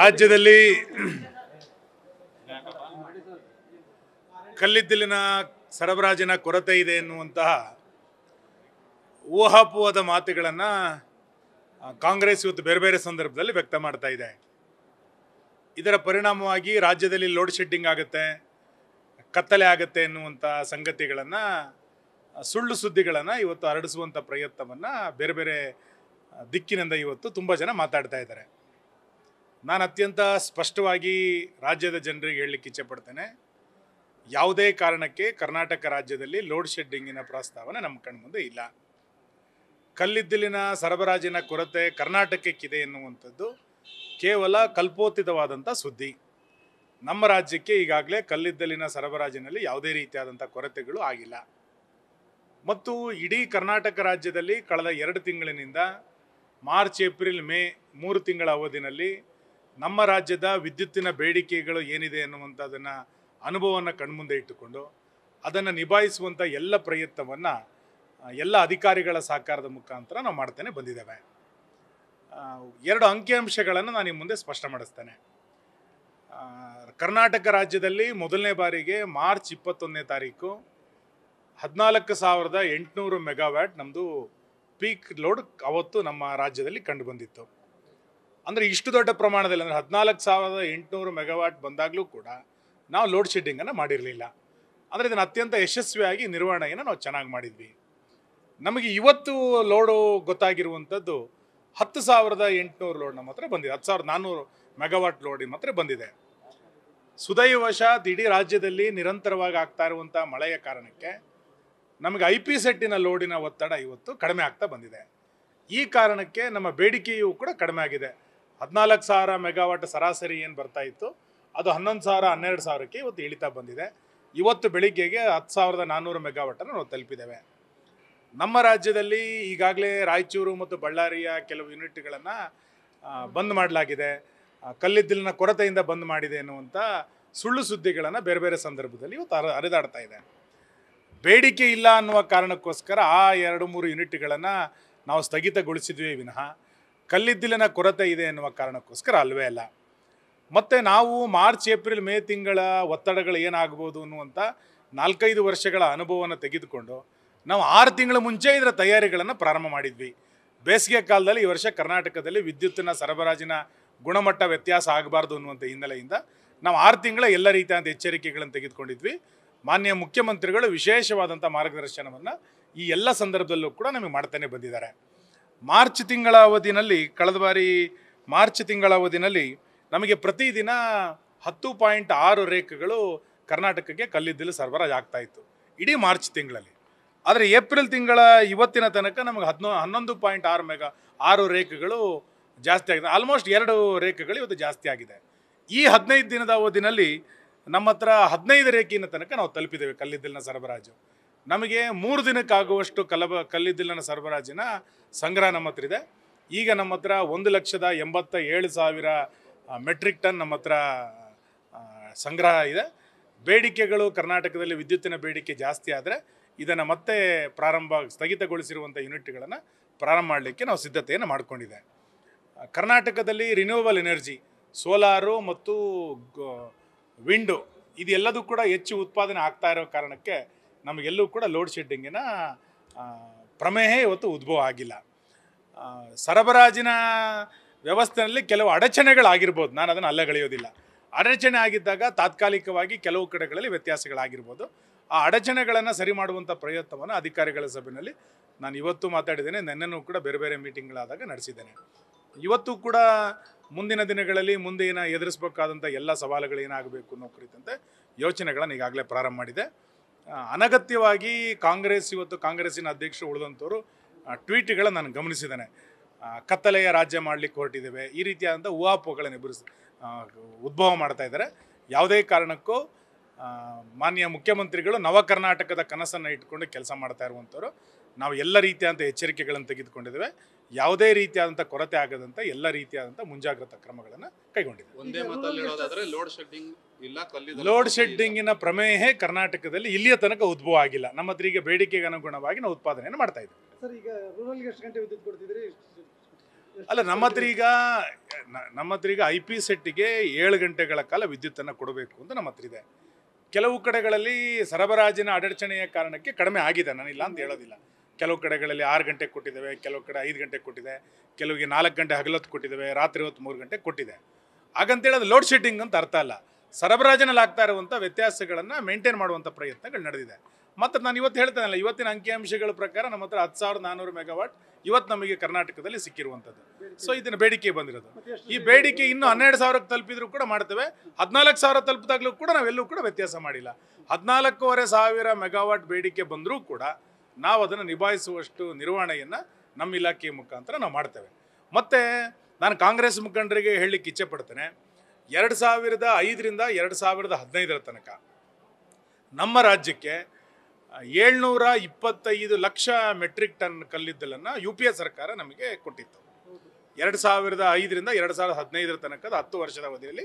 ರಾಜ್ಯದಲ್ಲಿ ಕಲ್ಲಿದ್ದಲಿನ ಸರಬರಾಜಿನ ಕೊರತೆ ಇದೆ ಎನ್ನುವಂತಹ ಊಹಾಪೂಹದ ಮಾತುಗಳನ್ನು ಕಾಂಗ್ರೆಸ್ ಇವತ್ತು ಬೇರೆ ಬೇರೆ ಸಂದರ್ಭದಲ್ಲಿ ವ್ಯಕ್ತ ಮಾಡ್ತಾ ಇದೆ ಇದರ ಪರಿಣಾಮವಾಗಿ ರಾಜ್ಯದಲ್ಲಿ ಲೋಡ್ ಶೆಡ್ಡಿಂಗ್ ಆಗುತ್ತೆ ಕತ್ತಲೆ ಆಗುತ್ತೆ ಎನ್ನುವಂಥ ಸಂಗತಿಗಳನ್ನು ಸುಳ್ಳು ಸುದ್ದಿಗಳನ್ನು ಇವತ್ತು ಹರಡಿಸುವಂಥ ಪ್ರಯತ್ನವನ್ನು ಬೇರೆ ಬೇರೆ ದಿಕ್ಕಿನಿಂದ ಇವತ್ತು ತುಂಬ ಜನ ಮಾತಾಡ್ತಾ ಇದ್ದಾರೆ ನಾನು ಅತ್ಯಂತ ಸ್ಪಷ್ಟವಾಗಿ ರಾಜ್ಯದ ಜನರಿಗೆ ಹೇಳಲಿಕ್ಕೆ ಇಚ್ಛೆಪಡ್ತೇನೆ ಯಾವುದೇ ಕಾರಣಕ್ಕೆ ಕರ್ನಾಟಕ ರಾಜ್ಯದಲ್ಲಿ ಲೋಡ್ ಶೆಡ್ಡಿಂಗಿನ ಪ್ರಸ್ತಾವನೆ ನಮ್ಮ ಕಣ್ಮುಂದೆ ಇಲ್ಲ ಕಲ್ಲಿದ್ದಲಿನ ಸರಬರಾಜಿನ ಕೊರತೆ ಕರ್ನಾಟಕಕ್ಕಿದೆ ಎನ್ನುವಂಥದ್ದು ಕೇವಲ ಕಲ್ಪೋತಿತವಾದಂಥ ಸುದ್ದಿ ನಮ್ಮ ರಾಜ್ಯಕ್ಕೆ ಈಗಾಗಲೇ ಕಲ್ಲಿದ್ದಲಿನ ಸರಬರಾಜಿನಲ್ಲಿ ಯಾವುದೇ ರೀತಿಯಾದಂಥ ಕೊರತೆಗಳು ಆಗಿಲ್ಲ ಮತ್ತು ಇಡೀ ಕರ್ನಾಟಕ ರಾಜ್ಯದಲ್ಲಿ ಕಳೆದ ಎರಡು ತಿಂಗಳಿನಿಂದ ಮಾರ್ಚ್ ಏಪ್ರಿಲ್ ಮೇ ಮೂರು ತಿಂಗಳ ಅವಧಿನಲ್ಲಿ ನಮ್ಮ ರಾಜ್ಯದ ವಿದ್ಯುತ್ತಿನ ಬೇಡಿಕೆಗಳು ಏನಿದೆ ಎನ್ನುವಂಥದ್ದನ್ನು ಅನುಭವವನ್ನು ಕಣ್ಮುಂದೆ ಇಟ್ಟುಕೊಂಡು ಅದನ್ನು ನಿಭಾಯಿಸುವಂಥ ಎಲ್ಲ ಪ್ರಯತ್ನವನ್ನು ಎಲ್ಲ ಅಧಿಕಾರಿಗಳ ಸಹಕಾರದ ಮುಖಾಂತರ ನಾವು ಮಾಡ್ತೇನೆ ಬಂದಿದ್ದೇವೆ ಎರಡು ಅಂಕಿಅಂಶಗಳನ್ನು ನಾನು ಈ ಮುಂದೆ ಸ್ಪಷ್ಟ ಮಾಡಿಸ್ತೇನೆ ಕರ್ನಾಟಕ ರಾಜ್ಯದಲ್ಲಿ ಮೊದಲನೇ ಬಾರಿಗೆ ಮಾರ್ಚ್ ಇಪ್ಪತ್ತೊಂದನೇ ತಾರೀಕು ಹದಿನಾಲ್ಕು ಸಾವಿರದ ಎಂಟುನೂರು ಮೆಗಾವ್ಯಾಟ್ ನಮ್ಮದು ಪೀಕ್ ಲೋಡ್ ಅವತ್ತು ನಮ್ಮ ರಾಜ್ಯದಲ್ಲಿ ಕಂಡು ಬಂದಿತ್ತು ಅಂದರೆ ಇಷ್ಟು ದೊಡ್ಡ ಪ್ರಮಾಣದಲ್ಲಿ ಅಂದರೆ ಹದಿನಾಲ್ಕು ಸಾವಿರದ ಎಂಟುನೂರು ಮೆಗಾವಾಟ್ ಬಂದಾಗಲೂ ಕೂಡ ನಾವು ಲೋಡ್ ಶೆಡ್ಡಿಂಗನ್ನು ಮಾಡಿರಲಿಲ್ಲ ಅಂದರೆ ಇದನ್ನು ಅತ್ಯಂತ ಯಶಸ್ವಿಯಾಗಿ ನಿರ್ವಹಣೆಯನ್ನು ನಾವು ಚೆನ್ನಾಗಿ ಮಾಡಿದ್ವಿ ನಮಗೆ ಇವತ್ತು ಲೋಡು ಗೊತ್ತಾಗಿರುವಂಥದ್ದು ಹತ್ತು ಸಾವಿರದ ಎಂಟುನೂರು ಲೋಡ್ ಮಾತ್ರ ಬಂದಿದೆ ಹತ್ತು ಸಾವಿರದ ನಾನ್ನೂರು ಮೆಗಾವಾಟ್ ಲೋಡ್ ಮಾತ್ರ ಬಂದಿದೆ ಸುದೈವಶಾತ್ ಇಡೀ ರಾಜ್ಯದಲ್ಲಿ ನಿರಂತರವಾಗಿ ಆಗ್ತಾ ಇರುವಂಥ ಮಳೆಯ ಕಾರಣಕ್ಕೆ ನಮಗೆ ಐ ಪಿ ಸೆಟ್ಟಿನ ಲೋಡಿನ ಒತ್ತಡ ಇವತ್ತು ಕಡಿಮೆ ಆಗ್ತಾ ಬಂದಿದೆ ಈ ಕಾರಣಕ್ಕೆ ನಮ್ಮ ಬೇಡಿಕೆಯೂ ಕೂಡ ಕಡಿಮೆ ಆಗಿದೆ ಹದಿನಾಲ್ಕು ಸಾವಿರ ಮೆಗಾವಾಟ್ ಸರಾಸರಿ ಏನು ಬರ್ತಾ ಇತ್ತು ಅದು ಹನ್ನೊಂದು ಸಾವಿರ ಹನ್ನೆರಡು ಸಾವಿರಕ್ಕೆ ಇವತ್ತು ಇಳಿತಾ ಬಂದಿದೆ ಇವತ್ತು ಬೆಳಿಗ್ಗೆಗೆ ಹತ್ತು ಸಾವಿರದ ನಾನ್ನೂರು ಮೆಗಾವಾಟನ್ನು ನಾವು ತಲುಪಿದ್ದೇವೆ ನಮ್ಮ ರಾಜ್ಯದಲ್ಲಿ ಈಗಾಗಲೇ ರಾಯಚೂರು ಮತ್ತು ಬಳ್ಳಾರಿಯ ಕೆಲವು ಯೂನಿಟ್ಗಳನ್ನು ಬಂದ್ ಮಾಡಲಾಗಿದೆ ಕಲ್ಲಿದ್ದಲಿನ ಕೊರತೆಯಿಂದ ಬಂದ್ ಮಾಡಿದೆ ಎನ್ನುವಂಥ ಸುಳ್ಳು ಸುದ್ದಿಗಳನ್ನು ಬೇರೆ ಬೇರೆ ಸಂದರ್ಭದಲ್ಲಿ ಇವತ್ತು ಹರಿದಾಡ್ತಾ ಇದೆ ಬೇಡಿಕೆ ಇಲ್ಲ ಅನ್ನುವ ಕಾರಣಕ್ಕೋಸ್ಕರ ಆ ಎರಡು ಮೂರು ಯೂನಿಟ್ಗಳನ್ನು ನಾವು ಸ್ಥಗಿತಗೊಳಿಸಿದ್ವಿ ವಿನಃ ಕಲ್ಲಿದ್ದಲಿನ ಕೊರತೆ ಇದೆ ಎನ್ನುವ ಕಾರಣಕ್ಕೋಸ್ಕರ ಅಲ್ವೇ ಅಲ್ಲ ಮತ್ತು ನಾವು ಮಾರ್ಚ್ ಏಪ್ರಿಲ್ ಮೇ ತಿಂಗಳ ಒತ್ತಡಗಳು ಏನಾಗ್ಬೋದು ಅನ್ನುವಂಥ ನಾಲ್ಕೈದು ವರ್ಷಗಳ ಅನುಭವವನ್ನು ತೆಗೆದುಕೊಂಡು ನಾವು ಆರು ತಿಂಗಳ ಮುಂಚೆ ಇದರ ತಯಾರಿಗಳನ್ನು ಪ್ರಾರಂಭ ಮಾಡಿದ್ವಿ ಬೇಸಿಗೆ ಕಾಲದಲ್ಲಿ ಈ ವರ್ಷ ಕರ್ನಾಟಕದಲ್ಲಿ ವಿದ್ಯುತ್ತಿನ ಸರಬರಾಜಿನ ಗುಣಮಟ್ಟ ವ್ಯತ್ಯಾಸ ಆಗಬಾರ್ದು ಅನ್ನುವಂಥ ಹಿನ್ನೆಲೆಯಿಂದ ನಾವು ಆರು ತಿಂಗಳ ಎಲ್ಲ ರೀತಿಯಾದ ಎಚ್ಚರಿಕೆಗಳನ್ನು ತೆಗೆದುಕೊಂಡಿದ್ವಿ ಮಾನ್ಯ ಮುಖ್ಯಮಂತ್ರಿಗಳು ವಿಶೇಷವಾದಂಥ ಮಾರ್ಗದರ್ಶನವನ್ನು ಈ ಎಲ್ಲ ಸಂದರ್ಭದಲ್ಲೂ ಕೂಡ ನಮಗೆ ಮಾಡ್ತಾನೆ ಬಂದಿದ್ದಾರೆ ಮಾರ್ಚ್ ತಿಂಗಳ ಅವಧಿನಲ್ಲಿ ಕಳೆದ ಬಾರಿ ಮಾರ್ಚ್ ತಿಂಗಳ ಅವಧಿನಲ್ಲಿ ನಮಗೆ ಪ್ರತಿದಿನ ಹತ್ತು ಪಾಯಿಂಟ್ ಆರು ರೇಖೆಗಳು ಕರ್ನಾಟಕಕ್ಕೆ ಕಲ್ಲಿದ್ದಲು ಸರಬರಾಜು ಆಗ್ತಾಯಿತ್ತು ಇಡೀ ಮಾರ್ಚ್ ತಿಂಗಳಲ್ಲಿ ಆದರೆ ಏಪ್ರಿಲ್ ತಿಂಗಳ ಇವತ್ತಿನ ತನಕ ನಮಗೆ ಹದಿನೋ ಹನ್ನೊಂದು ಪಾಯಿಂಟ್ ಆರು ಮೆಗಾ ಆರು ರೇಖೆಗಳು ಜಾಸ್ತಿ ಆಗಿದೆ ಆಲ್ಮೋಸ್ಟ್ ಎರಡು ರೇಖೆಗಳು ಇವತ್ತು ಜಾಸ್ತಿ ಆಗಿದೆ ಈ ಹದಿನೈದು ದಿನದ ಅವಧಿನಲ್ಲಿ ನಮ್ಮ ಹತ್ರ ಹದಿನೈದು ರೇಖೆಯ ತನಕ ನಾವು ತಲುಪಿದ್ದೇವೆ ಕಲ್ಲಿದ್ದಲಿನ ಸರಬರಾಜು ನಮಗೆ ಮೂರು ದಿನಕ್ಕಾಗುವಷ್ಟು ಕಲಬ ಕಲ್ಲಿದ್ದಲಿನ ಸರಬರಾಜಿನ ಸಂಗ್ರಹ ನಮ್ಮ ಹತ್ರ ಇದೆ ಈಗ ನಮ್ಮ ಹತ್ರ ಒಂದು ಲಕ್ಷದ ಎಂಬತ್ತ ಏಳು ಸಾವಿರ ಮೆಟ್ರಿಕ್ ಟನ್ ನಮ್ಮ ಹತ್ರ ಸಂಗ್ರಹ ಇದೆ ಬೇಡಿಕೆಗಳು ಕರ್ನಾಟಕದಲ್ಲಿ ವಿದ್ಯುತ್ತಿನ ಬೇಡಿಕೆ ಜಾಸ್ತಿ ಆದರೆ ಇದನ್ನು ಮತ್ತೆ ಪ್ರಾರಂಭ ಸ್ಥಗಿತಗೊಳಿಸಿರುವಂಥ ಯೂನಿಟ್ಗಳನ್ನು ಪ್ರಾರಂಭ ಮಾಡಲಿಕ್ಕೆ ನಾವು ಸಿದ್ಧತೆಯನ್ನು ಮಾಡಿಕೊಂಡಿದೆ ಕರ್ನಾಟಕದಲ್ಲಿ ರಿನ್ಯೂವಲ್ ಎನರ್ಜಿ ಸೋಲಾರು ಮತ್ತು ವಿಂಡು ಇದೆಲ್ಲದೂ ಕೂಡ ಹೆಚ್ಚು ಉತ್ಪಾದನೆ ಆಗ್ತಾ ಇರೋ ಕಾರಣಕ್ಕೆ ನಮಗೆಲ್ಲೂ ಕೂಡ ಲೋಡ್ ಶೆಡ್ಡಿಂಗಿನ ಪ್ರಮೇಹ ಇವತ್ತು ಉದ್ಭವ ಆಗಿಲ್ಲ ಸರಬರಾಜಿನ ವ್ಯವಸ್ಥೆಯಲ್ಲಿ ಕೆಲವು ಅಡಚಣೆಗಳಾಗಿರ್ಬೋದು ನಾನು ಅದನ್ನು ಅಲ್ಲಗಳೆಯೋದಿಲ್ಲ ಅಡಚಣೆ ಆಗಿದ್ದಾಗ ತಾತ್ಕಾಲಿಕವಾಗಿ ಕೆಲವು ಕಡೆಗಳಲ್ಲಿ ವ್ಯತ್ಯಾಸಗಳಾಗಿರ್ಬೋದು ಆ ಅಡಚಣೆಗಳನ್ನು ಸರಿ ಮಾಡುವಂಥ ಪ್ರಯತ್ನವನ್ನು ಅಧಿಕಾರಿಗಳ ಸಭೆಯಲ್ಲಿ ನಾನು ಇವತ್ತು ಮಾತಾಡಿದ್ದೇನೆ ನೆನ್ನೆನೂ ಕೂಡ ಬೇರೆ ಬೇರೆ ಮೀಟಿಂಗ್ಗಳಾದಾಗ ನಡೆಸಿದ್ದೇನೆ ಇವತ್ತು ಕೂಡ ಮುಂದಿನ ದಿನಗಳಲ್ಲಿ ಮುಂದಿನ ಎದುರಿಸಬೇಕಾದಂಥ ಎಲ್ಲ ಸವಾಲುಗಳೇನಾಗಬೇಕು ಅನ್ನೋ ಕುರಿತಂತೆ ಯೋಚನೆಗಳನ್ನು ಈಗಾಗಲೇ ಪ್ರಾರಂಭ ಮಾಡಿದೆ ಅನಗತ್ಯವಾಗಿ ಕಾಂಗ್ರೆಸ್ ಇವತ್ತು ಕಾಂಗ್ರೆಸ್ಸಿನ ಅಧ್ಯಕ್ಷರು ಉಳಿದಂಥವ್ರು ಟ್ವೀಟ್ಗಳನ್ನು ನಾನು ಗಮನಿಸಿದ್ದೇನೆ ಕತ್ತಲೆಯ ರಾಜ್ಯ ಮಾಡಲಿಕ್ಕೆ ಹೊರಟಿದ್ದೇವೆ ಈ ರೀತಿಯಾದಂಥ ಊಹಾಪೋಹಗಳನ್ನು ಉದ್ಭವ ಮಾಡ್ತಾ ಇದ್ದಾರೆ ಯಾವುದೇ ಕಾರಣಕ್ಕೂ ಮಾನ್ಯ ಮುಖ್ಯಮಂತ್ರಿಗಳು ನವ ಕರ್ನಾಟಕದ ಕನಸನ್ನು ಇಟ್ಕೊಂಡು ಕೆಲಸ ಮಾಡ್ತಾ ಇರುವಂಥವ್ರು ನಾವು ಎಲ್ಲ ರೀತಿಯಾದಂಥ ಎಚ್ಚರಿಕೆಗಳನ್ನು ತೆಗೆದುಕೊಂಡಿದ್ದೇವೆ ಯಾವುದೇ ರೀತಿಯಾದಂಥ ಕೊರತೆ ಆಗದಂಥ ಎಲ್ಲ ರೀತಿಯಾದಂಥ ಮುಂಜಾಗ್ರತಾ ಕ್ರಮಗಳನ್ನು ಕೈಗೊಂಡಿದ್ದೇವೆ ಒಂದೇ ಮಾತಲ್ಲಿ ಲೋಡ್ ಶೆಡ್ಡಿಂಗ್ ಲೋಡ್ ಶೆಡ್ಡಿಂಗಿನ ಪ್ರಮೇಯ ಕರ್ನಾಟಕದಲ್ಲಿ ಇಲ್ಲಿಯ ತನಕ ಉದ್ಭವ ಆಗಿಲ್ಲ ನಮ್ಮ ಹತ್ರ ಈಗ ಬೇಡಿಕೆಗೆ ಅನುಗುಣವಾಗಿ ನಾವು ಉತ್ಪಾದನೆಯನ್ನು ಮಾಡ್ತಾ ಇದ್ದೀವಿ ಸರ್ ಈಗ ಗಂಟೆ ವಿದ್ಯುತ್ ಅಲ್ಲ ನಮ್ಮ ಹತ್ರ ಈಗ ನಮ್ಮ ಹತ್ರ ಈಗ ಐ ಪಿ ಸೆಟ್ಗೆ ಏಳು ಗಂಟೆಗಳ ಕಾಲ ವಿದ್ಯುತ್ತನ್ನು ಕೊಡಬೇಕು ಅಂತ ನಮ್ಮ ಹತ್ರ ಇದೆ ಕೆಲವು ಕಡೆಗಳಲ್ಲಿ ಸರಬರಾಜಿನ ಅಡಚಣೆಯ ಕಾರಣಕ್ಕೆ ಕಡಿಮೆ ಆಗಿದೆ ನಾನು ಇಲ್ಲ ಅಂತ ಹೇಳೋದಿಲ್ಲ ಕೆಲವು ಕಡೆಗಳಲ್ಲಿ ಆರು ಗಂಟೆಗೆ ಕೊಟ್ಟಿದ್ದೇವೆ ಕೆಲವು ಕಡೆ ಐದು ಗಂಟೆಗೆ ಕೊಟ್ಟಿದೆ ಕೆಲವಿಗೆ ನಾಲ್ಕು ಗಂಟೆ ಹಗಲತ್ತು ಕೊಟ್ಟಿದ್ದೇವೆ ರಾತ್ರಿ ಹೊತ್ತು ಮೂರು ಗಂಟೆ ಕೊಟ್ಟಿದೆ ಹಾಗಂತೇಳೋದು ಲೋಡ್ ಶೆಡ್ಡಿಂಗ್ ಅಂತ ಅರ್ಥ ಅಲ್ಲ ಸರಬರಾಜನಲ್ಲಿ ಆಗ್ತಾ ಇರುವಂಥ ವ್ಯತ್ಯಾಸಗಳನ್ನು ಮೇಂಟೈನ್ ಮಾಡುವಂಥ ಪ್ರಯತ್ನಗಳು ನಡೆದಿದೆ ಮತ್ತು ನಾನು ಇವತ್ತು ಹೇಳ್ತೇನಲ್ಲ ಇವತ್ತಿನ ಅಂಕಿಅಂಶಗಳ ಪ್ರಕಾರ ನಮ್ಮ ಹತ್ರ ಹತ್ತು ಸಾವಿರದ ನಾನ್ನೂರು ಮೆಗಾವಾಟ್ ಇವತ್ತು ನಮಗೆ ಕರ್ನಾಟಕದಲ್ಲಿ ಸಿಕ್ಕಿರುವಂಥದ್ದು ಸೊ ಇದನ್ನು ಬೇಡಿಕೆ ಬಂದಿರೋದು ಈ ಬೇಡಿಕೆ ಇನ್ನೂ ಹನ್ನೆರಡು ಸಾವಿರಕ್ಕೆ ತಲುಪಿದ್ರು ಕೂಡ ಮಾಡ್ತೇವೆ ಹದಿನಾಲ್ಕು ಸಾವಿರ ತಲುಪಿದಾಗಲೂ ಕೂಡ ನಾವೆಲ್ಲೂ ಕೂಡ ವ್ಯತ್ಯಾಸ ಮಾಡಿಲ್ಲ ಹದಿನಾಲ್ಕೂವರೆ ಸಾವಿರ ಮೆಗಾವಾಟ್ ಬೇಡಿಕೆ ಬಂದರೂ ಕೂಡ ನಾವು ಅದನ್ನು ನಿಭಾಯಿಸುವಷ್ಟು ನಿರ್ವಹಣೆಯನ್ನು ನಮ್ಮ ಇಲಾಖೆಯ ಮುಖಾಂತರ ನಾವು ಮಾಡ್ತೇವೆ ಮತ್ತು ನಾನು ಕಾಂಗ್ರೆಸ್ ಮುಖಂಡರಿಗೆ ಹೇಳಲಿಕ್ಕೆ ಇಚ್ಛೆ ಪಡ್ತೇನೆ ಎರಡು ಸಾವಿರದ ಐದರಿಂದ ಎರಡು ಸಾವಿರದ ಹದಿನೈದರ ತನಕ ನಮ್ಮ ರಾಜ್ಯಕ್ಕೆ ಏಳ್ನೂರ ಇಪ್ಪತ್ತೈದು ಲಕ್ಷ ಮೆಟ್ರಿಕ್ ಟನ್ ಕಲ್ಲಿದ್ದಲನ್ನು ಯು ಪಿ ಎ ಸರ್ಕಾರ ನಮಗೆ ಕೊಟ್ಟಿತ್ತು ಎರಡು ಸಾವಿರದ ಐದರಿಂದ ಎರಡು ಸಾವಿರದ ಹದಿನೈದರ ತನಕದ ಹತ್ತು ವರ್ಷದ ಅವಧಿಯಲ್ಲಿ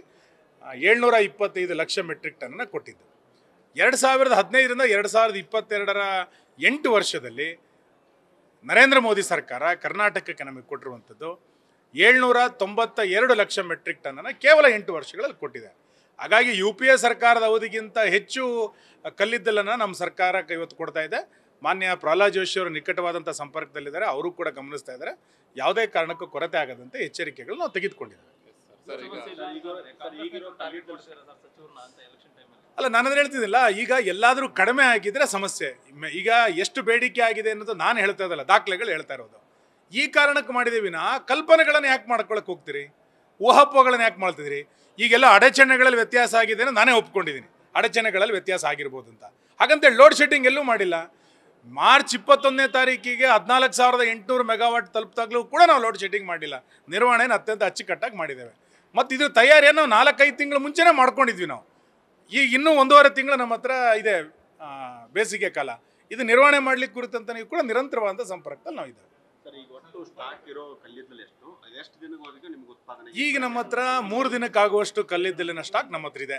ಏಳ್ನೂರ ಇಪ್ಪತ್ತೈದು ಲಕ್ಷ ಮೆಟ್ರಿಕ್ ಟನ್ನ ಕೊಟ್ಟಿದ್ದು ಎರಡು ಸಾವಿರದ ಹದಿನೈದರಿಂದ ಎರಡು ಸಾವಿರದ ಇಪ್ಪತ್ತೆರಡರ ಎಂಟು ವರ್ಷದಲ್ಲಿ ನರೇಂದ್ರ ಮೋದಿ ಸರ್ಕಾರ ಕರ್ನಾಟಕಕ್ಕೆ ನಮಗೆ ಕೊಟ್ಟಿರುವಂಥದ್ದು ಏಳ್ನೂರ ತೊಂಬತ್ತ ಎರಡು ಲಕ್ಷ ಮೆಟ್ರಿಕ್ ಟನ್ನನ್ನು ಕೇವಲ ಎಂಟು ವರ್ಷಗಳಲ್ಲಿ ಕೊಟ್ಟಿದೆ ಹಾಗಾಗಿ ಯು ಪಿ ಎ ಸರ್ಕಾರದ ಅವಧಿಗಿಂತ ಹೆಚ್ಚು ಕಲ್ಲಿದ್ದಲನ್ನು ನಮ್ಮ ಸರ್ಕಾರ ಇವತ್ತು ಕೊಡ್ತಾ ಇದೆ ಮಾನ್ಯ ಪ್ರಹ್ಲಾದ್ ಜೋಶಿ ಅವರು ನಿಕಟವಾದಂಥ ಸಂಪರ್ಕದಲ್ಲಿದ್ದಾರೆ ಅವರು ಕೂಡ ಗಮನಿಸ್ತಾ ಇದ್ದಾರೆ ಯಾವುದೇ ಕಾರಣಕ್ಕೂ ಕೊರತೆ ಆಗದಂತೆ ಎಚ್ಚರಿಕೆಗಳು ನಾವು ತೆಗೆದುಕೊಂಡಿದ್ದೇವೆ ಅಲ್ಲ ನಾನು ಹೇಳ್ತಿದ್ದಿಲ್ಲ ಈಗ ಎಲ್ಲಾದರೂ ಕಡಿಮೆ ಆಗಿದ್ರೆ ಸಮಸ್ಯೆ ಈಗ ಎಷ್ಟು ಬೇಡಿಕೆ ಆಗಿದೆ ಅನ್ನೋದು ನಾನು ಹೇಳ್ತಾ ಇದ್ದಲ್ಲ ದಾಖಲೆಗಳು ಹೇಳ್ತಾ ಇರೋದು ಈ ಕಾರಣಕ್ಕೆ ಮಾಡಿದೆ ವಿನ ಕಲ್ಪನೆಗಳನ್ನು ಯಾಕೆ ಮಾಡ್ಕೊಳಕ್ಕೆ ಹೋಗ್ತೀರಿ ಊಹಾಪೋಹಗಳನ್ನು ಯಾಕೆ ಮಾಡ್ತಿದ್ದೀರಿ ಈಗೆಲ್ಲ ಅಡಚಣೆಗಳಲ್ಲಿ ವ್ಯತ್ಯಾಸ ಆಗಿದೆ ನಾನೇ ಒಪ್ಕೊಂಡಿದ್ದೀನಿ ಅಡಚಣೆಗಳಲ್ಲಿ ವ್ಯತ್ಯಾಸ ಆಗಿರ್ಬೋದು ಅಂತ ಹಾಗಂತೇಳಿ ಲೋಡ್ ಶೆಡ್ಡಿಂಗ್ ಎಲ್ಲೂ ಮಾಡಿಲ್ಲ ಮಾರ್ಚ್ ಇಪ್ಪತ್ತೊಂದನೇ ತಾರೀಕಿಗೆ ಹದಿನಾಲ್ಕು ಸಾವಿರದ ಎಂಟುನೂರು ಮೆಗಾವಾಟ್ ತಲುಪಿದಾಗಲೂ ಕೂಡ ನಾವು ಲೋಡ್ ಶೆಡ್ಡಿಂಗ್ ಮಾಡಿಲ್ಲ ನಿರ್ವಹಣೆಯನ್ನು ಅತ್ಯಂತ ಅಚ್ಚುಕಟ್ಟಾಗಿ ಮಾಡಿದ್ದೇವೆ ಮತ್ತು ಇದ್ರ ತಯಾರಿಯನ್ನು ನಾಲ್ಕೈದು ತಿಂಗಳು ಮುಂಚೆನೇ ಮಾಡ್ಕೊಂಡಿದ್ವಿ ನಾವು ಈಗ ಇನ್ನೂ ಒಂದೂವರೆ ತಿಂಗಳು ನಮ್ಮ ಹತ್ರ ಇದೆ ಬೇಸಿಗೆ ಕಾಲ ಇದು ನಿರ್ವಹಣೆ ಮಾಡಲಿಕ್ಕೆ ಕುರಿತಂತ ಕೂಡ ನಿರಂತರವಾದಂಥ ಸಂಪರ್ಕದಲ್ಲಿ ನಾವು ಇದ್ದೇವೆ ಈಗ ನಮ್ಮ ಹತ್ರ ಮೂರು ದಿನಕ್ಕಾಗುವಷ್ಟು ಕಲ್ಲಿದ್ದಲಿನ ಸ್ಟಾಕ್ ನಮ್ಮ ಹತ್ರ ಇದೆ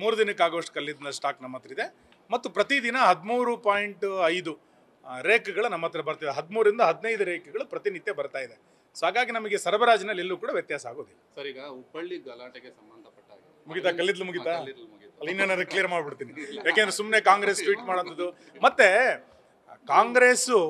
ಮೂರು ದಿನಕ್ಕಾಗುವಷ್ಟು ಕಲ್ಲಿದ್ದಲಿನ ಸ್ಟಾಕ್ ನಮ್ಮ ಹತ್ರ ಇದೆ ಮತ್ತು ಪ್ರತಿದಿನ ಹದಿಮೂರು ಪಾಯಿಂಟ್ ಐದು ರೇಖೆಗಳು ನಮ್ಮ ಹತ್ರ ಬರ್ತಿದೆ ಹದಿಮೂರಿಂದ ಹದಿನೈದು ರೇಖೆಗಳು ಪ್ರತಿನಿತ್ಯ ಬರ್ತಾ ಇದೆ ಸೊ ಹಾಗಾಗಿ ನಮಗೆ ಸರಬರಾಜಿನಲ್ಲಿ ಎಲ್ಲೂ ಕೂಡ ವ್ಯತ್ಯಾಸ ಆಗೋದಿಲ್ಲ ಸರ್ ಈಗ ಹುಬ್ಬಳ್ಳಿ ಗಲಾಟೆಗೆ ಸಂಬಂಧಪಟ್ಟ ಮುಗಿತಾ ಕಲ್ಲಿದ್ಲು ಮುಗಿತಾ ಇನ್ನೇನಾದ್ರೆ ಕ್ಲಿಯರ್ ಮಾಡ್ಬಿಡ್ತೀನಿ ಯಾಕೆಂದ್ರೆ ಸುಮ್ಮನೆ ಕಾಂಗ್ರೆಸ್ ಟ್ವೀಟ್ ಮಾಡೋದು ಮತ್ತೆ ಕಾಂಗ್ರೆಸ್ಸು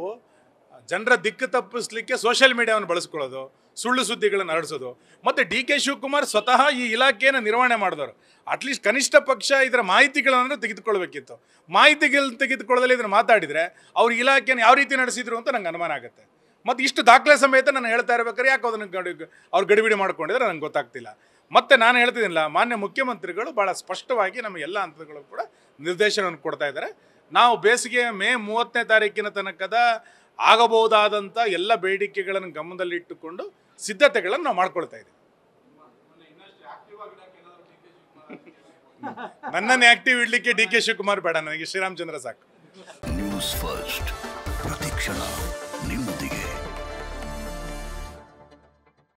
ಜನರ ದಿಕ್ಕು ತಪ್ಪಿಸ್ಲಿಕ್ಕೆ ಸೋಷಿಯಲ್ ಮೀಡಿಯಾವನ್ನು ಬಳಸ್ಕೊಳ್ಳೋದು ಸುಳ್ಳು ಸುದ್ದಿಗಳನ್ನು ನಡೆಸೋದು ಮತ್ತು ಡಿ ಕೆ ಶಿವಕುಮಾರ್ ಸ್ವತಃ ಈ ಇಲಾಖೆಯನ್ನು ನಿರ್ವಹಣೆ ಮಾಡಿದವರು ಅಟ್ಲೀಸ್ಟ್ ಕನಿಷ್ಠ ಪಕ್ಷ ಇದರ ಮಾಹಿತಿಗಳನ್ನು ತೆಗೆದುಕೊಳ್ಬೇಕಿತ್ತು ಮಾಹಿತಿಗಳು ತೆಗೆದುಕೊಳ್ಳದಲ್ಲಿ ಇದನ್ನು ಮಾತಾಡಿದರೆ ಅವ್ರ ಇಲಾಖೆಯನ್ನು ಯಾವ ರೀತಿ ನಡೆಸಿದ್ರು ಅಂತ ನಂಗೆ ಅನುಮಾನ ಆಗುತ್ತೆ ಮತ್ತು ಇಷ್ಟು ದಾಖಲೆ ಸಮೇತ ನಾನು ಹೇಳ್ತಾ ಇರ್ಬೇಕಾದ್ರೆ ಯಾಕೆ ಅದನ್ನು ಗಡಿ ಅವ್ರು ಗಡಿಬಿಡಿ ಮಾಡ್ಕೊಂಡಿದ್ರೆ ನಂಗೆ ಗೊತ್ತಾಗ್ತಿಲ್ಲ ಮತ್ತೆ ನಾನು ಹೇಳ್ತಿದ್ದೀನಿಲ್ಲ ಮಾನ್ಯ ಮುಖ್ಯಮಂತ್ರಿಗಳು ಭಾಳ ಸ್ಪಷ್ಟವಾಗಿ ನಮ್ಮ ಎಲ್ಲ ಹಂತಗಳು ಕೂಡ ನಿರ್ದೇಶನವನ್ನು ಕೊಡ್ತಾ ಇದ್ದಾರೆ ನಾವು ಬೇಸಿಗೆ ಮೇ ಮೂವತ್ತನೇ ತಾರೀಕಿನ ತನಕದ ಆಗಬಹುದಾದಂಥ ಎಲ್ಲ ಬೇಡಿಕೆಗಳನ್ನು ಗಮನದಲ್ಲಿಟ್ಟುಕೊಂಡು ಸಿದ್ಧತೆಗಳನ್ನು ನಾವು ಮಾಡ್ಕೊಳ್ತಾ ಇದ್ದೀವಿ ನನ್ನನ್ನು ಆಕ್ಟಿವ್ ಇಡ್ಲಿಕ್ಕೆ ಡಿ ಕೆ ಶಿವಕುಮಾರ್ ಬೇಡ ನನಗೆ ಶ್ರೀರಾಮಚಂದ್ರ ಸಾಕು ನ್ಯೂಸ್ ಫಸ್ಟ್ ಪ್ರತಿಕ್ಷಣ